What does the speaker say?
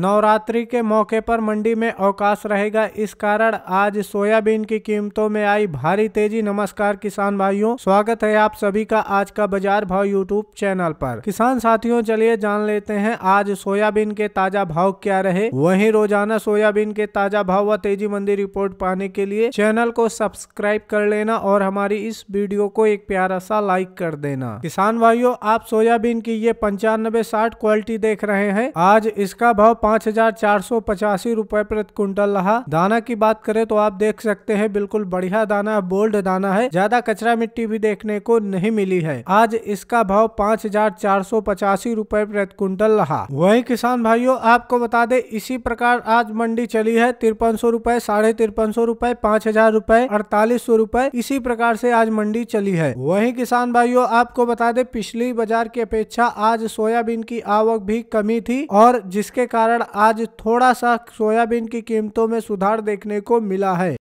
नवरात्रि के मौके पर मंडी में अवकाश रहेगा इस कारण आज सोयाबीन की कीमतों में आई भारी तेजी नमस्कार किसान भाइयों स्वागत है आप सभी का आज का बाजार भाव यूट्यूब चैनल पर किसान साथियों चलिए जान लेते हैं आज सोयाबीन के ताजा भाव क्या रहे वहीं रोजाना सोयाबीन के ताजा भाव व तेजी मंदी रिपोर्ट पाने के लिए चैनल को सब्सक्राइब कर लेना और हमारी इस वीडियो को एक प्यारा सा लाइक कर देना किसान भाइयों आप सोयाबीन की ये पंचानबे साठ क्वालिटी देख रहे हैं आज इसका भाव पाँच हजार चार सौ पचासी रुपए प्रति क्विंटल रहा दाना की बात करें तो आप देख सकते हैं बिल्कुल बढ़िया दाना बोल्ड दाना है ज्यादा कचरा मिट्टी भी देखने को नहीं मिली है आज इसका भाव पाँच हजार चार सौ पचासी रूपए प्रति क्विंटल रहा वही किसान भाइयों आपको बता दे इसी प्रकार आज मंडी चली है तिरपन सौ रूपए साढ़े तिरपन सौ रूपए पाँच हजार रूपए अड़तालीस सौ रूपए इसी प्रकार से आज मंडी चली है वही किसान भाइयों आपको बता दे पिछली बाजार की अपेक्षा आज सोयाबीन की आवक भी कमी थी और जिसके कारण कारण आज थोड़ा सा सोयाबीन की कीमतों में सुधार देखने को मिला है